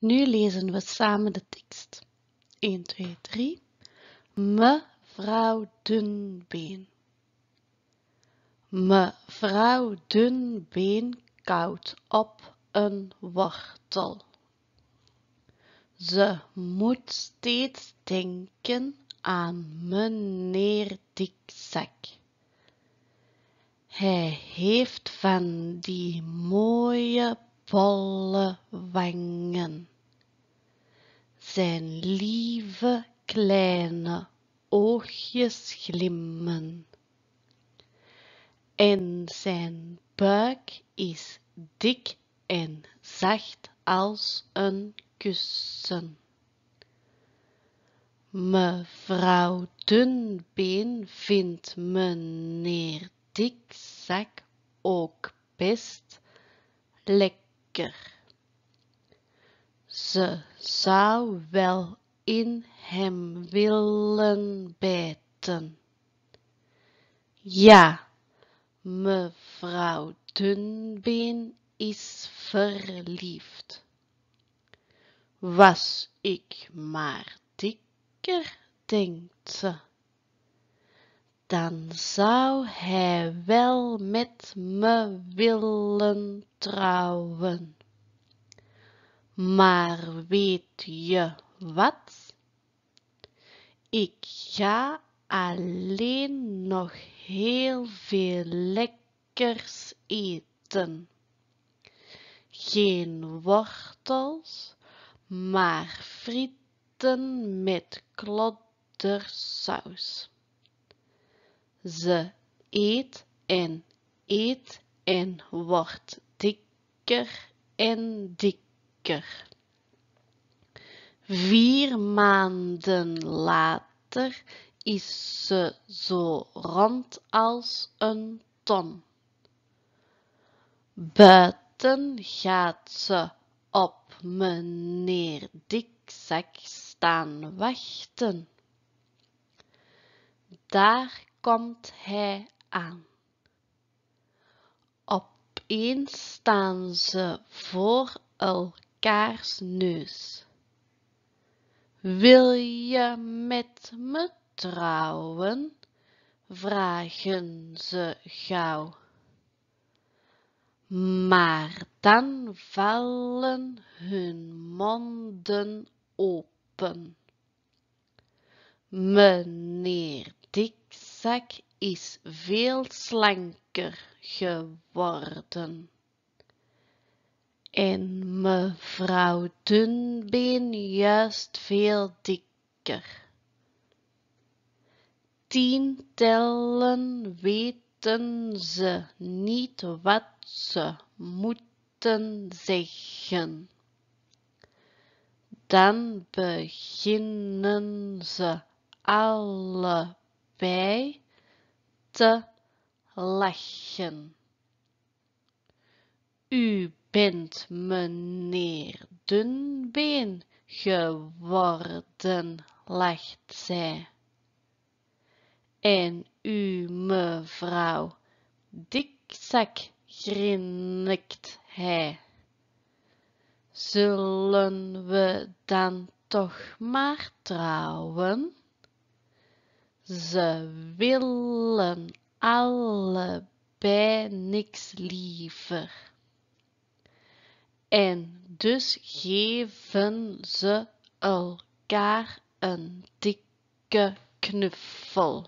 Nu lezen we samen de tekst. 1, 2, 3. Mevrouw Dunbeen. Mevrouw Dunbeen koudt op een wortel. Ze moet steeds denken aan meneer Dikzak. Hij heeft van die mooie volle wangen. Zijn lieve kleine oogjes glimmen. En zijn buik is dik en zacht als een kussen. Mevrouw Dunbeen vindt meneer Dikzak ook best lekker. Ze zou wel in hem willen bijten. Ja, mevrouw Dunbeen is verliefd. Was ik maar dikker, denkt ze dan zou hij wel met me willen trouwen. Maar weet je wat? Ik ga alleen nog heel veel lekkers eten. Geen wortels, maar frieten met kloddersaus. Ze eet en eet en wordt dikker en dikker. Vier maanden later is ze zo rond als een ton. Buiten gaat ze op meneer Dikzak staan wachten. Daar komt hij aan. Opeens staan ze voor elkaars neus. Wil je met me trouwen? vragen ze gauw. Maar dan vallen hun monden open. Meneer zak is veel slanker geworden. En mevrouw Dunbeen juist veel dikker. Tien tellen weten ze niet wat ze moeten zeggen. Dan beginnen ze alle bij te lachen. U bent meneer Dunbeen geworden, lacht zij. En u mevrouw Dikzak, grinnikt hij. Zullen we dan toch maar trouwen? Ze willen allebei niks liever. En dus geven ze elkaar een dikke knuffel.